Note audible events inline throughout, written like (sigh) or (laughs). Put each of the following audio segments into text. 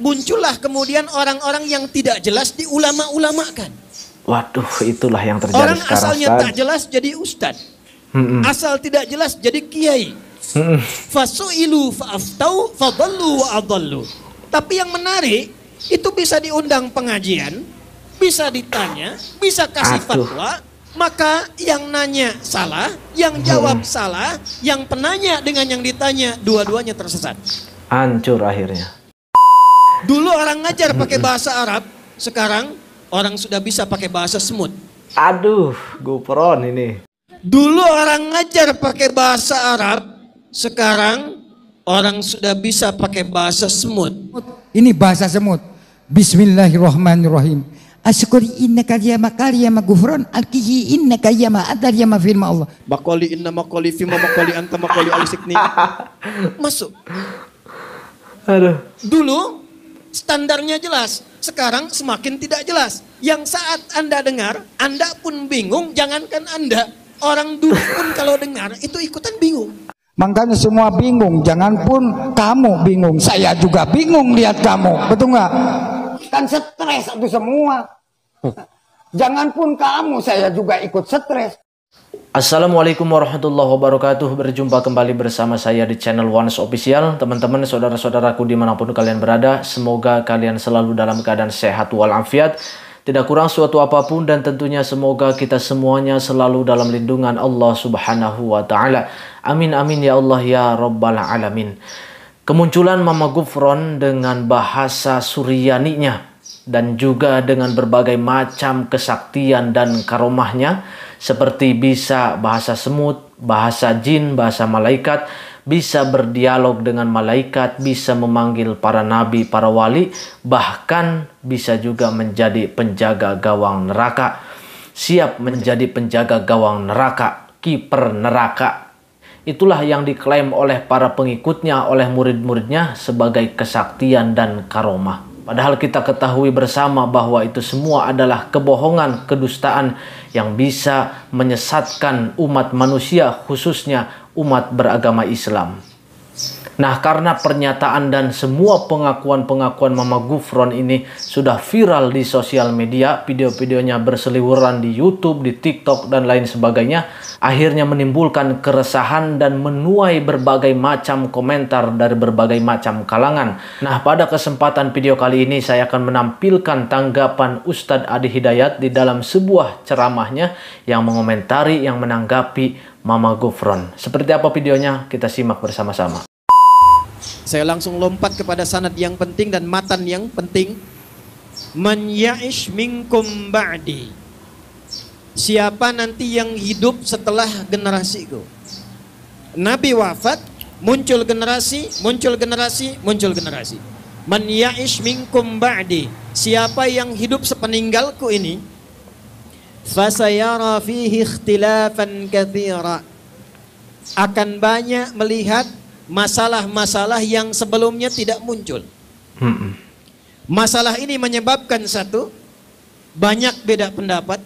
muncullah kemudian orang-orang yang tidak jelas di ulama-ulama kan. Waduh, itulah yang terjadi orang sekarang. Orang asalnya tak jelas jadi ustad, hmm. asal tidak jelas jadi kiai. Fasuilu faaftau fadallu wa Tapi yang menarik itu bisa diundang pengajian, bisa ditanya, bisa kasih Aduh. fatwa, maka yang nanya salah, yang jawab hmm. salah, yang penanya dengan yang ditanya dua-duanya tersesat. Ancur akhirnya. Dulu orang ngajar pakai bahasa Arab, sekarang orang sudah bisa pakai bahasa semut. Aduh, gupron ini. Dulu orang ngajar pakai bahasa Arab, sekarang orang sudah bisa pakai bahasa semut. Ini bahasa semut. Bismillahirrahmanirrahim. Asyukuri inna kariyama kariyama gufron alkihi inna kariyama adariyama firma Allah. Makoli inna makoli firma makoli anta makoli alisikni. Masuk. Aduh. Dulu standarnya jelas. Sekarang semakin tidak jelas. Yang saat Anda dengar, Anda pun bingung, jangankan Anda. Orang dulu pun kalau dengar, itu ikutan bingung. Makanya semua bingung, jangan pun kamu bingung. Saya juga bingung lihat kamu, betul nggak? Kan stres itu semua. Jangan pun kamu, saya juga ikut stres. Assalamualaikum warahmatullahi wabarakatuh Berjumpa kembali bersama saya di channel Ones Official Teman-teman, saudara-saudaraku dimanapun kalian berada Semoga kalian selalu dalam keadaan sehat walafiat Tidak kurang suatu apapun dan tentunya semoga kita semuanya selalu dalam lindungan Allah subhanahu wa ta'ala Amin amin ya Allah ya Rabbal Alamin Kemunculan Mama Gufron dengan bahasa Suryaninya dan juga dengan berbagai macam kesaktian dan karomahnya seperti bisa bahasa semut, bahasa jin, bahasa malaikat, bisa berdialog dengan malaikat, bisa memanggil para nabi, para wali, bahkan bisa juga menjadi penjaga gawang neraka. Siap menjadi penjaga gawang neraka, kiper neraka, Itulah yang diklaim oleh para pengikutnya, oleh murid-muridnya sebagai kesaktian dan karomah. Padahal kita ketahui bersama bahwa itu semua adalah kebohongan, kedustaan yang bisa menyesatkan umat manusia, khususnya umat beragama Islam. Nah karena pernyataan dan semua pengakuan-pengakuan Mama Gufron ini sudah viral di sosial media, video-videonya berseliweran di Youtube, di TikTok, dan lain sebagainya, akhirnya menimbulkan keresahan dan menuai berbagai macam komentar dari berbagai macam kalangan. Nah pada kesempatan video kali ini saya akan menampilkan tanggapan Ustadz Adi Hidayat di dalam sebuah ceramahnya yang mengomentari, yang menanggapi Mama Gufron. Seperti apa videonya? Kita simak bersama-sama. Saya langsung lompat kepada sanad yang penting dan matan yang penting. Man ya'ish minkum ba'di. Siapa nanti yang hidup setelah generasiku? Nabi wafat, muncul generasi, muncul generasi, muncul generasi. Man ya'ish minkum ba'di. Siapa yang hidup sepeninggalku ini? Fasayara fihi ikhtilafan katsira. Akan banyak melihat masalah-masalah yang sebelumnya tidak muncul. Masalah ini menyebabkan satu banyak beda pendapat.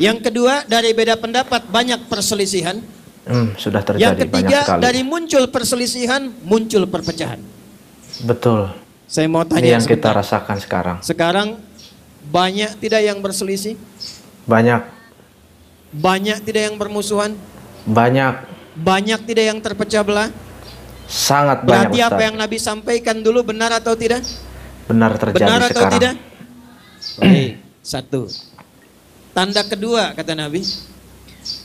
Yang kedua dari beda pendapat banyak perselisihan. Hmm, sudah terjadi. Yang ketiga dari muncul perselisihan muncul perpecahan. Betul. Saya mau tanya. Ini yang sebentar. kita rasakan sekarang. Sekarang banyak tidak yang berselisih? Banyak. Banyak tidak yang bermusuhan? Banyak. Banyak tidak yang terpecah belah? Sangat banyak. Berarti Ustaz. apa yang Nabi sampaikan dulu benar atau tidak? Benar terjadi benar atau sekarang. tidak? (clears throat) Baik, satu. Tanda kedua kata Nabi,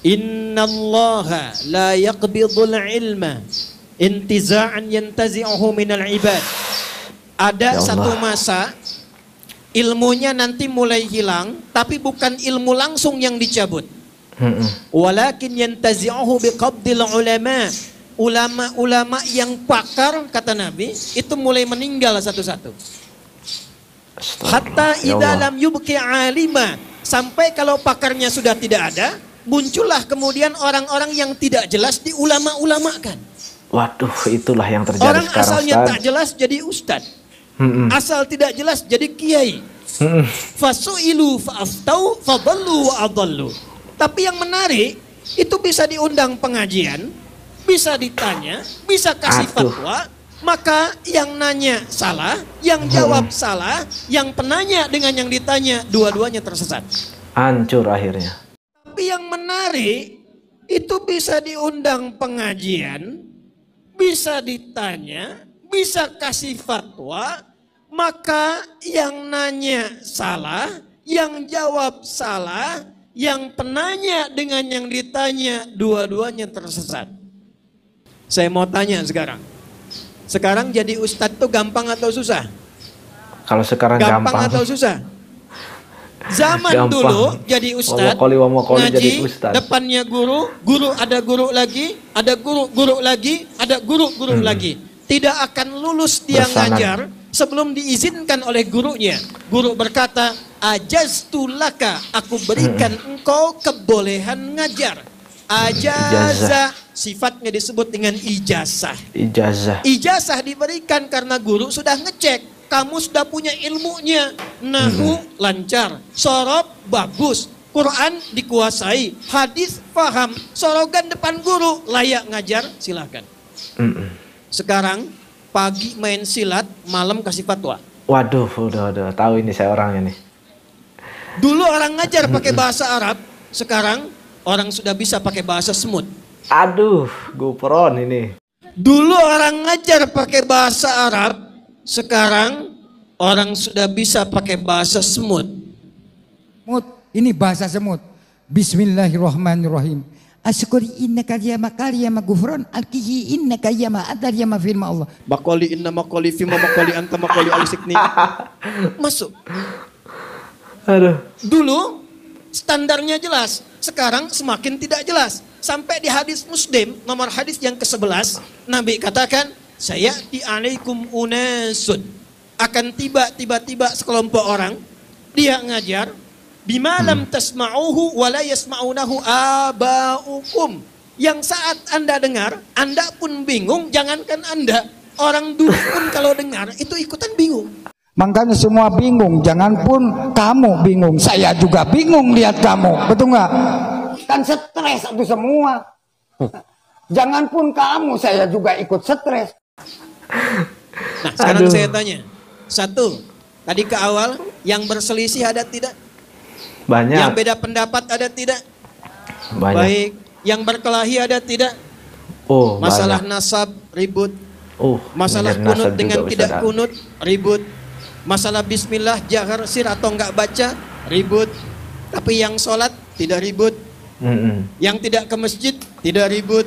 Inna Allah la yaqbidul ilma intiza'an yantazi'uhu minal ibad. Ada ya satu masa ilmunya nanti mulai hilang, tapi bukan ilmu langsung yang dicabut. Walakin yantazi'uhu biqabdil ulama. Ulama-ulama yang pakar kata Nabi itu mulai meninggal satu-satu. Hatta ya idalam yubki alima sampai kalau pakarnya sudah tidak ada, muncullah kemudian orang-orang yang tidak jelas di ulama ulama kan Waduh, itulah yang terjadi orang sekarang. Orang asalnya Ustaz. tak jelas jadi ustad, hmm -mm. asal tidak jelas jadi kiai. Fasuilu fa'aftau fadallu wa adallu. Tapi yang menarik itu bisa diundang pengajian, bisa ditanya, bisa kasih fatwa, maka yang nanya salah, yang hmm. jawab salah, yang penanya dengan yang ditanya dua-duanya tersesat. Hancur akhirnya. Tapi yang menarik itu bisa diundang pengajian, bisa ditanya, bisa kasih fatwa, maka yang nanya salah, yang jawab salah, yang penanya dengan yang ditanya, dua-duanya tersesat. Saya mau tanya sekarang. Sekarang jadi ustadz tuh gampang atau susah? Kalau sekarang gampang. Gampang atau susah? Zaman gampang. dulu jadi ustadz, ngaji, jadi ustadz. depannya guru, guru ada guru lagi, ada guru guru lagi, ada guru guru hmm. lagi. Tidak akan lulus dia Bersanan. ngajar sebelum diizinkan oleh gurunya. Guru berkata, ajaztulaka aku berikan engkau kebolehan ngajar ajaza sifatnya disebut dengan ijazah ijazah ijazah diberikan karena guru sudah ngecek kamu sudah punya ilmunya nahu hmm. lancar sorob bagus Quran dikuasai hadis paham sorogan depan guru layak ngajar silakan hmm. sekarang pagi main silat malam kasih fatwa waduh udah udah tahu ini saya orangnya nih Dulu orang ngajar pakai bahasa Arab, sekarang orang sudah bisa pakai bahasa semut. Aduh, gupron ini. Dulu orang ngajar pakai bahasa Arab, sekarang orang sudah bisa pakai bahasa semut. Mut, ini bahasa semut. Bismillahirrahmanirrahim. Asyukuri inna kariyama kariyama gufron alkihi inna ya adariyama firma Allah. Makoli inna makoli fima makoli anta makoli alisikni. (laughs) Masuk. Aduh. Dulu standarnya jelas, sekarang semakin tidak jelas. Sampai di hadis Muslim nomor hadis yang ke-11, Nabi katakan, "Saya di alaikum unasun." Akan tiba tiba-tiba sekelompok orang dia ngajar bima hmm. lam tasma'uhu wa la yasma'unahu aba'ukum. Yang saat Anda dengar, Anda pun bingung, jangankan Anda, orang dulu pun kalau dengar itu ikutan bingung. Makanya semua bingung, jangan pun kamu bingung, saya juga bingung lihat kamu, betul nggak? Kan stres itu semua. Jangan pun kamu, saya juga ikut stres. Nah, sekarang Aduh. saya tanya, satu, tadi ke awal yang berselisih ada tidak? Banyak. Yang beda pendapat ada tidak? Banyak. Baik. Yang berkelahi ada tidak? Oh, masalah banyak. nasab ribut. Oh, masalah kunut dengan tidak kunut ribut Masalah bismillah jahar sir atau enggak baca ribut. Tapi yang sholat tidak ribut. Mm-mm. Yang tidak ke masjid tidak ribut.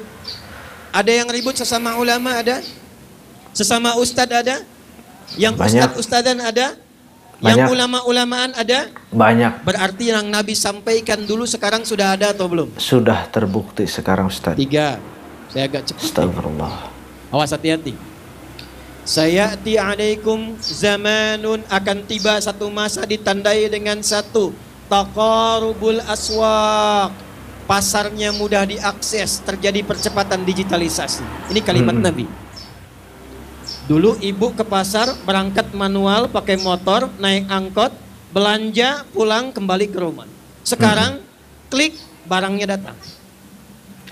Ada yang ribut sesama ulama ada? Sesama ustadz ada? Yang ustadz-ustadzan ada? Banyak. Yang ulama-ulamaan ada? Banyak. Berarti yang Nabi sampaikan dulu sekarang sudah ada atau belum? Sudah terbukti sekarang ustadz Tiga. Saya agak cepat. Astagfirullah. Awas hati-hati. Sayati alaikum zamanun akan tiba satu masa ditandai dengan satu taqarubul aswak Pasarnya mudah diakses, terjadi percepatan digitalisasi. Ini kalimat hmm. Nabi. Dulu ibu ke pasar berangkat manual pakai motor, naik angkot, belanja, pulang kembali ke rumah. Sekarang hmm. klik barangnya datang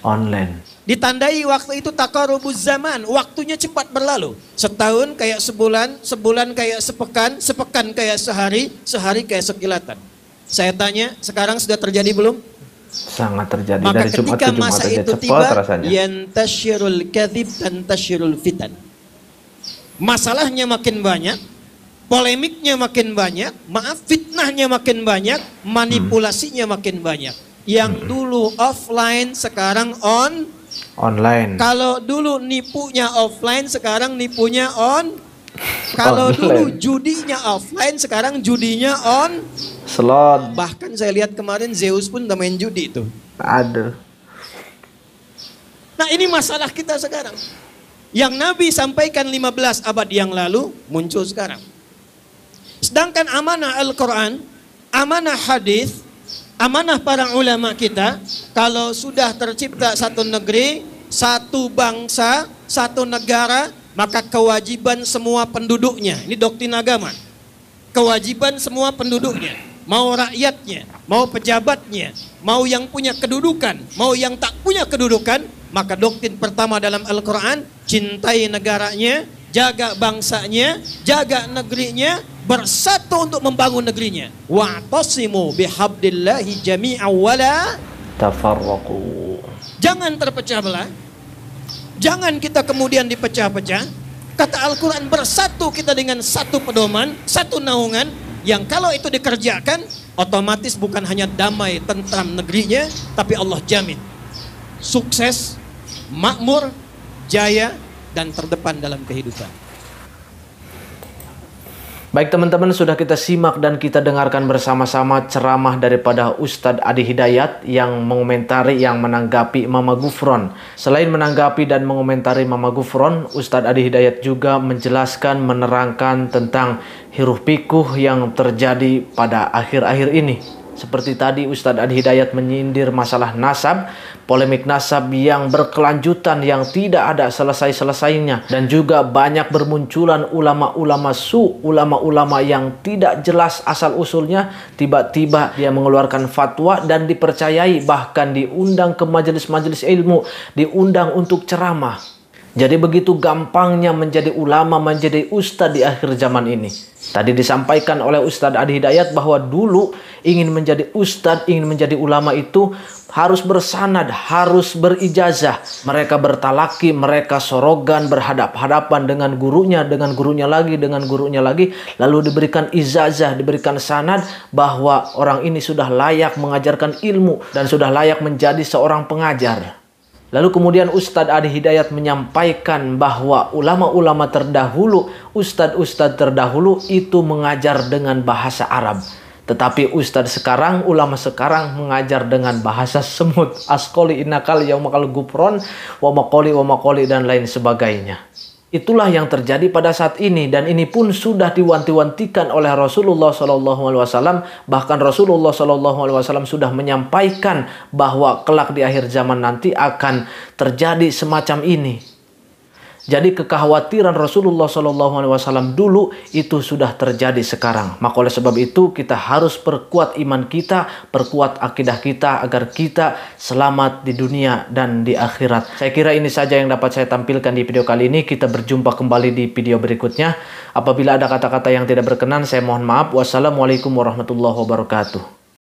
online. Ditandai waktu itu takarubu zaman, waktunya cepat berlalu. Setahun kayak sebulan, sebulan kayak sepekan, sepekan kayak sehari, sehari kayak sekilatan. Saya tanya, sekarang sudah terjadi belum? Sangat terjadi Maka dari Jumat ke Jumat masa itu tiba, rasanya. Yantashirul kathib, tashirul fitan. Masalahnya makin banyak, polemiknya makin banyak, maaf fitnahnya makin banyak, manipulasinya hmm. makin banyak yang hmm. dulu offline sekarang on online. Kalau dulu nipunya offline sekarang nipunya on. Kalau dulu judinya offline sekarang judinya on slot. Bahkan saya lihat kemarin Zeus pun udah main judi itu. Ada. Nah, ini masalah kita sekarang. Yang Nabi sampaikan 15 abad yang lalu muncul sekarang. Sedangkan amanah Al-Qur'an, amanah hadis Amanah para ulama kita, kalau sudah tercipta satu negeri, satu bangsa, satu negara, maka kewajiban semua penduduknya, ini doktrin agama, kewajiban semua penduduknya, mau rakyatnya, mau pejabatnya, mau yang punya kedudukan, mau yang tak punya kedudukan, maka doktrin pertama dalam Al-Quran, cintai negaranya, jaga bangsanya, jaga negerinya, bersatu untuk membangun negerinya. Wa'tasimu bihabdillahi jami'a wala tafarraqu. Jangan terpecah belah. Jangan kita kemudian dipecah-pecah. Kata Al-Quran bersatu kita dengan satu pedoman, satu naungan, yang kalau itu dikerjakan otomatis bukan hanya damai tentram negerinya tapi Allah jamin sukses makmur jaya dan terdepan dalam kehidupan. Baik teman-teman, sudah kita simak dan kita dengarkan bersama-sama ceramah daripada Ustadz Adi Hidayat yang mengomentari, yang menanggapi Mama Gufron. Selain menanggapi dan mengomentari Mama Gufron, Ustadz Adi Hidayat juga menjelaskan, menerangkan tentang hiruh pikuh yang terjadi pada akhir-akhir ini. Seperti tadi Ustadz Adi Hidayat menyindir masalah nasab, polemik nasab yang berkelanjutan yang tidak ada selesai-selesainya. Dan juga banyak bermunculan ulama-ulama su, ulama-ulama yang tidak jelas asal-usulnya, tiba-tiba dia mengeluarkan fatwa dan dipercayai bahkan diundang ke majelis-majelis ilmu, diundang untuk ceramah. Jadi begitu gampangnya menjadi ulama, menjadi ustadz di akhir zaman ini. Tadi disampaikan oleh Ustadz Adi Hidayat bahwa dulu ingin menjadi ustadz, ingin menjadi ulama itu harus bersanad, harus berijazah. Mereka bertalaki, mereka sorogan, berhadap-hadapan dengan gurunya, dengan gurunya lagi, dengan gurunya lagi. Lalu diberikan ijazah, diberikan sanad bahwa orang ini sudah layak mengajarkan ilmu dan sudah layak menjadi seorang pengajar. Lalu kemudian Ustadz Adi Hidayat menyampaikan bahwa ulama-ulama terdahulu, ustadz-ustadz terdahulu itu mengajar dengan bahasa Arab. Tetapi ustadz sekarang, ulama sekarang mengajar dengan bahasa semut. Askoli inakal yang makal gupron, wamakoli wamakoli koli dan lain sebagainya. Itulah yang terjadi pada saat ini dan ini pun sudah diwanti-wantikan oleh Rasulullah Shallallahu Alaihi Wasallam. Bahkan Rasulullah Shallallahu Alaihi Wasallam sudah menyampaikan bahwa kelak di akhir zaman nanti akan terjadi semacam ini. Jadi kekhawatiran Rasulullah Alaihi Wasallam dulu itu sudah terjadi sekarang. Maka oleh sebab itu kita harus perkuat iman kita, perkuat akidah kita agar kita selamat di dunia dan di akhirat. Saya kira ini saja yang dapat saya tampilkan di video kali ini. Kita berjumpa kembali di video berikutnya. Apabila ada kata-kata yang tidak berkenan, saya mohon maaf. Wassalamualaikum warahmatullahi wabarakatuh.